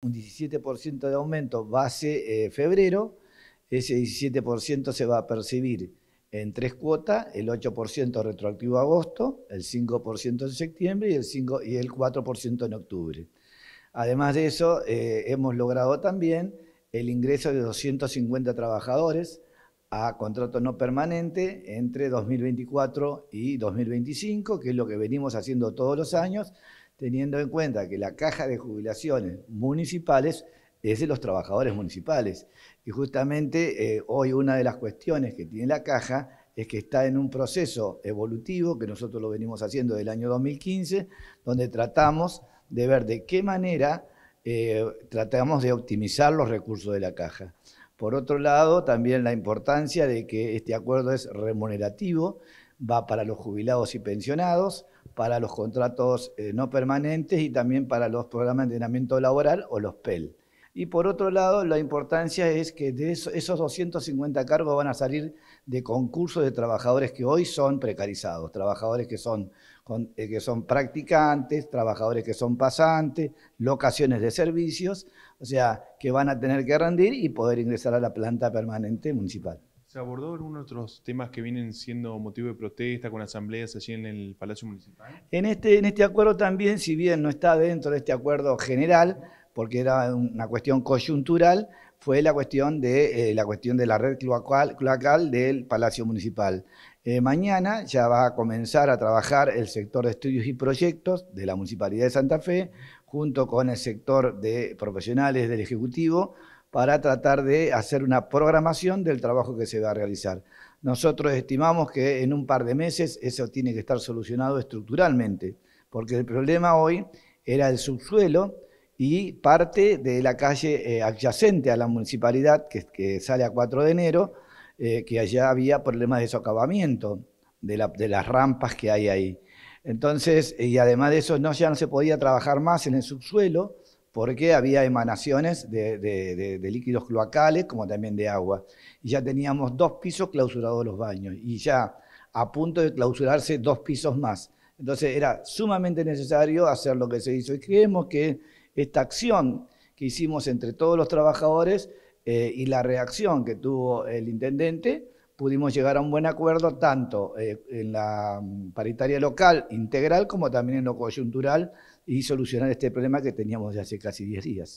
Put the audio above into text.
un 17% de aumento base eh, febrero, ese 17% se va a percibir en tres cuotas, el 8% retroactivo agosto, el 5% en septiembre y el, y el 4% en octubre. Además de eso, eh, hemos logrado también el ingreso de 250 trabajadores a contrato no permanente entre 2024 y 2025, que es lo que venimos haciendo todos los años, teniendo en cuenta que la caja de jubilaciones municipales es de los trabajadores municipales. Y justamente eh, hoy una de las cuestiones que tiene la caja es que está en un proceso evolutivo que nosotros lo venimos haciendo del año 2015, donde tratamos de ver de qué manera eh, tratamos de optimizar los recursos de la caja. Por otro lado, también la importancia de que este acuerdo es remunerativo, va para los jubilados y pensionados, para los contratos eh, no permanentes y también para los programas de entrenamiento laboral o los PEL. Y por otro lado, la importancia es que de esos, 250 cargos van a salir de concursos de trabajadores que hoy son precarizados, trabajadores que son, eh, que son practicantes, trabajadores que son pasantes, locaciones de servicios, o sea, que van a tener que rendir y poder ingresar a la planta permanente municipal. ¿Se abordó uno de los temas que vienen siendo motivo de protesta con asambleas allí en el Palacio Municipal? En este, en este acuerdo también, si bien no está dentro de este acuerdo general, porque era una cuestión coyuntural, fue la cuestión de, eh, la, cuestión de la red cloacal, del Palacio Municipal. Eh, mañana ya va a comenzar a trabajar el sector de estudios y proyectos de la Municipalidad de Santa Fe, junto con el sector de profesionales del Ejecutivo, para tratar de hacer una programación del trabajo que se va a realizar. Nosotros estimamos que en un par de meses eso tiene que estar solucionado estructuralmente, porque el problema hoy era el subsuelo y parte de la calle eh, adyacente a la municipalidad, que, sale a 4 de enero, eh, que allá había problemas de socavamiento de, de, las rampas que hay ahí. Entonces, y además de eso, no, ya no se podía trabajar más en el subsuelo, porque había emanaciones de, líquidos cloacales como también de agua. Y ya teníamos dos pisos clausurados los baños y ya a punto de clausurarse dos pisos más. Entonces era sumamente necesario hacer lo que se hizo y creemos que esta acción que hicimos entre todos los trabajadores eh, y la reacción que tuvo el intendente, pudimos llegar a un buen acuerdo tanto eh, en la mm, paritaria local integral como también en lo coyuntural y solucionar este problema que teníamos ya hace casi 10 días.